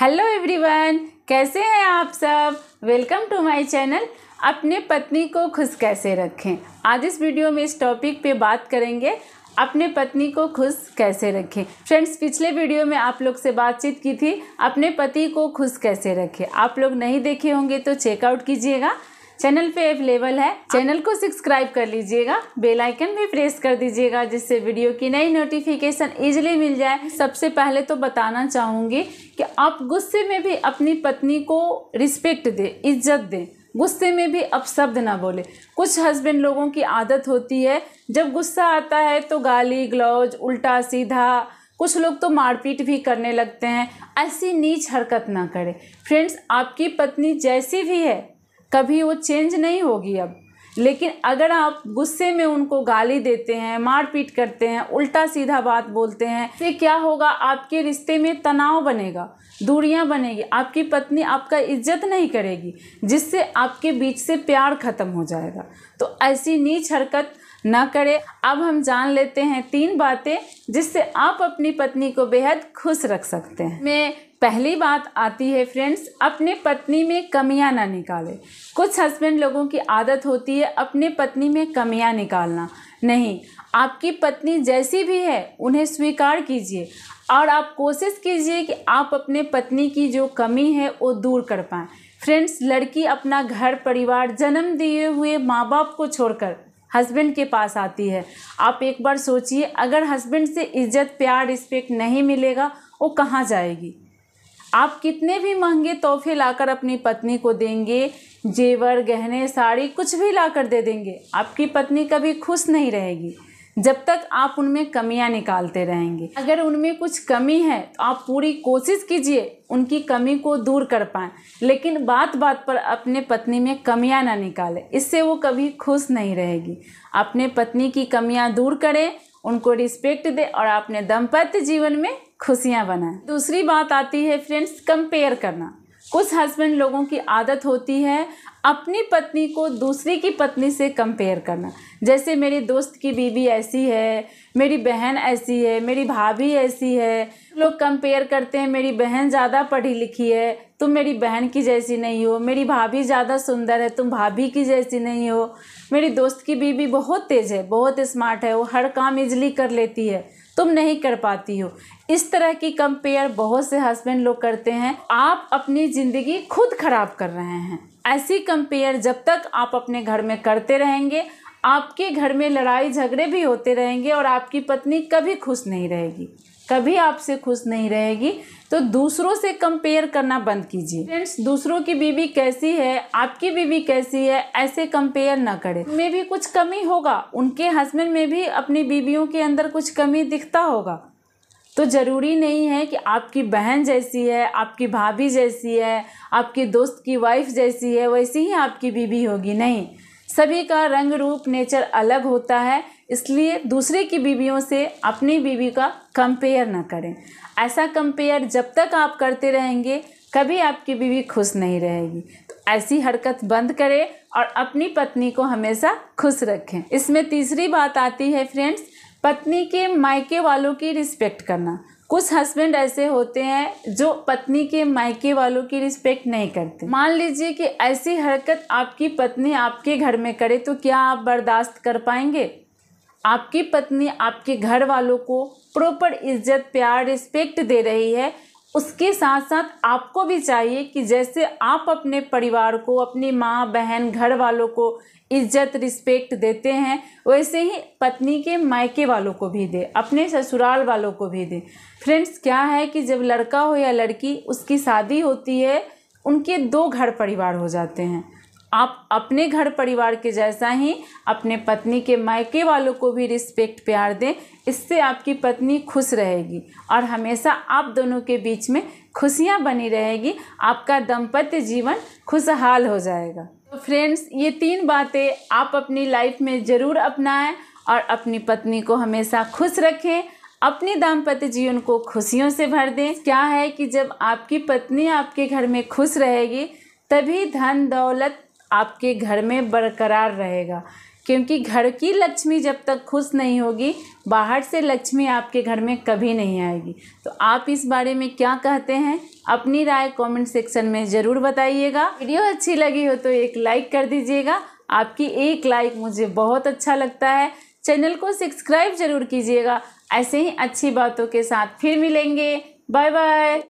hello everyone कैसे हैं आप सब वेलकम टू माय चैनल अपने पत्नी को खुश कैसे रखें आज इस वीडियो में इस टॉपिक पे बात करेंगे अपने पत्नी को खुश कैसे रखें फ्रेंड्स पिछले वीडियो में आप लोग से बातचीत की थी अपने पति को खुश कैसे रखें आप लोग नहीं देखे होंगे तो चेकआउट कीजिएगा चैनल पे अवेलेबल है चैनल को सब्सक्राइब कर लीजिएगा बेल आइकन भी प्रेस कर दीजिएगा जिससे वीडियो की नई नोटिफिकेशन इजीली मिल जाए सबसे पहले तो बताना चाहूँगी कि आप गुस्से में भी अपनी पत्नी को रिस्पेक्ट दें इज्जत दें गुस्से में भी शब्द ना बोले कुछ हस्बैंड लोगों की आदत होती है जब गुस्सा आता है तो गाली ग्लौज उल्टा सीधा कुछ लोग तो मारपीट भी करने लगते हैं ऐसी नीच हरकत ना करें फ्रेंड्स आपकी पत्नी जैसी भी है कभी वो चेंज नहीं होगी अब लेकिन अगर आप गुस्से में उनको गाली देते हैं मारपीट करते हैं उल्टा सीधा बात बोलते हैं तो क्या होगा आपके रिश्ते में तनाव बनेगा दूरियां बनेगी आपकी पत्नी आपका इज्जत नहीं करेगी जिससे आपके बीच से प्यार ख़त्म हो जाएगा तो ऐसी नीच हरकत ना करें अब हम जान लेते हैं तीन बातें जिससे आप अपनी पत्नी को बेहद खुश रख सकते हैं मैं पहली बात आती है फ्रेंड्स अपने पत्नी में कमियां ना निकालें कुछ हस्बैंड लोगों की आदत होती है अपने पत्नी में कमियां निकालना नहीं आपकी पत्नी जैसी भी है उन्हें स्वीकार कीजिए और आप कोशिश कीजिए कि आप अपने पत्नी की जो कमी है वो दूर कर पाएँ फ्रेंड्स लड़की अपना घर परिवार जन्म दिए हुए माँ बाप को छोड़कर हस्बैंड के पास आती है आप एक बार सोचिए अगर हस्बैंड से इज्जत प्यार रिस्पेक्ट नहीं मिलेगा वो कहाँ जाएगी आप कितने भी महंगे तोहफे लाकर अपनी पत्नी को देंगे जेवर गहने साड़ी कुछ भी लाकर दे देंगे आपकी पत्नी कभी खुश नहीं रहेगी जब तक आप उनमें कमियां निकालते रहेंगे अगर उनमें कुछ कमी है तो आप पूरी कोशिश कीजिए उनकी कमी को दूर कर पाएँ लेकिन बात बात पर अपने पत्नी में कमियां ना निकालें इससे वो कभी खुश नहीं रहेगी अपने पत्नी की कमियां दूर करें उनको रिस्पेक्ट दें और अपने दंपत्य जीवन में खुशियाँ बनाएं दूसरी बात आती है फ्रेंड्स कंपेयर करना कुछ हस्बैंड लोगों की आदत होती है अपनी पत्नी को दूसरी की पत्नी से कंपेयर करना जैसे मेरी दोस्त की बीवी ऐसी है मेरी बहन ऐसी है मेरी भाभी ऐसी है लोग कंपेयर करते हैं मेरी बहन ज़्यादा पढ़ी लिखी है तुम मेरी बहन की जैसी नहीं हो मेरी भाभी ज़्यादा सुंदर है तुम भाभी की जैसी नहीं हो मेरी दोस्त की बीवी बहुत तेज़ है बहुत स्मार्ट है वो हर काम इजली कर लेती है तुम नहीं कर पाती हो इस तरह की कंपेयर बहुत से हस्बैंड लोग करते हैं आप अपनी ज़िंदगी खुद खराब कर रहे हैं ऐसी कंपेयर जब तक आप अपने घर में करते रहेंगे आपके घर में लड़ाई झगड़े भी होते रहेंगे और आपकी पत्नी कभी खुश नहीं रहेगी कभी आपसे खुश नहीं रहेगी तो दूसरों से कंपेयर करना बंद कीजिए फ्रेंड्स दूसरों की बीवी कैसी है आपकी बीवी कैसी है ऐसे कंपेयर ना करें में भी कुछ कमी होगा उनके हस्बैंड में भी अपनी बीवियों के अंदर कुछ कमी दिखता होगा तो ज़रूरी नहीं है कि आपकी बहन जैसी है आपकी भाभी जैसी है आपकी दोस्त की वाइफ जैसी है वैसी ही आपकी बीवी होगी नहीं सभी का रंग रूप नेचर अलग होता है इसलिए दूसरे की बीवियों से अपनी बीवी का कंपेयर ना करें ऐसा कंपेयर जब तक आप करते रहेंगे कभी आपकी बीवी खुश नहीं रहेगी तो ऐसी हरकत बंद करें और अपनी पत्नी को हमेशा खुश रखें इसमें तीसरी बात आती है फ्रेंड्स पत्नी के मायके वालों की रिस्पेक्ट करना कुछ हस्बैंड ऐसे होते हैं जो पत्नी के मायके वालों की रिस्पेक्ट नहीं करते मान लीजिए कि ऐसी हरकत आपकी पत्नी आपके घर में करे तो क्या आप बर्दाश्त कर पाएंगे आपकी पत्नी आपके घर वालों को प्रॉपर इज्जत प्यार रिस्पेक्ट दे रही है उसके साथ साथ आपको भी चाहिए कि जैसे आप अपने परिवार को अपनी माँ बहन घर वालों को इज्जत रिस्पेक्ट देते हैं वैसे ही पत्नी के मायके वालों को भी दे अपने ससुराल वालों को भी दे फ्रेंड्स क्या है कि जब लड़का हो या लड़की उसकी शादी होती है उनके दो घर परिवार हो जाते हैं आप अपने घर परिवार के जैसा ही अपने पत्नी के मायके वालों को भी रिस्पेक्ट प्यार दें इससे आपकी पत्नी खुश रहेगी और हमेशा आप दोनों के बीच में खुशियाँ बनी रहेगी आपका दंपत्य जीवन खुशहाल हो जाएगा तो फ्रेंड्स ये तीन बातें आप अपनी लाइफ में ज़रूर अपनाएं और अपनी पत्नी को हमेशा खुश रखें अपने दाम्पत्य जीवन को खुशियों से भर दें क्या है कि जब आपकी पत्नी आपके घर में खुश रहेगी तभी धन दौलत आपके घर में बरकरार रहेगा क्योंकि घर की लक्ष्मी जब तक खुश नहीं होगी बाहर से लक्ष्मी आपके घर में कभी नहीं आएगी तो आप इस बारे में क्या कहते हैं अपनी राय कमेंट सेक्शन में ज़रूर बताइएगा वीडियो अच्छी लगी हो तो एक लाइक कर दीजिएगा आपकी एक लाइक मुझे बहुत अच्छा लगता है चैनल को सब्सक्राइब ज़रूर कीजिएगा ऐसे ही अच्छी बातों के साथ फिर मिलेंगे बाय बाय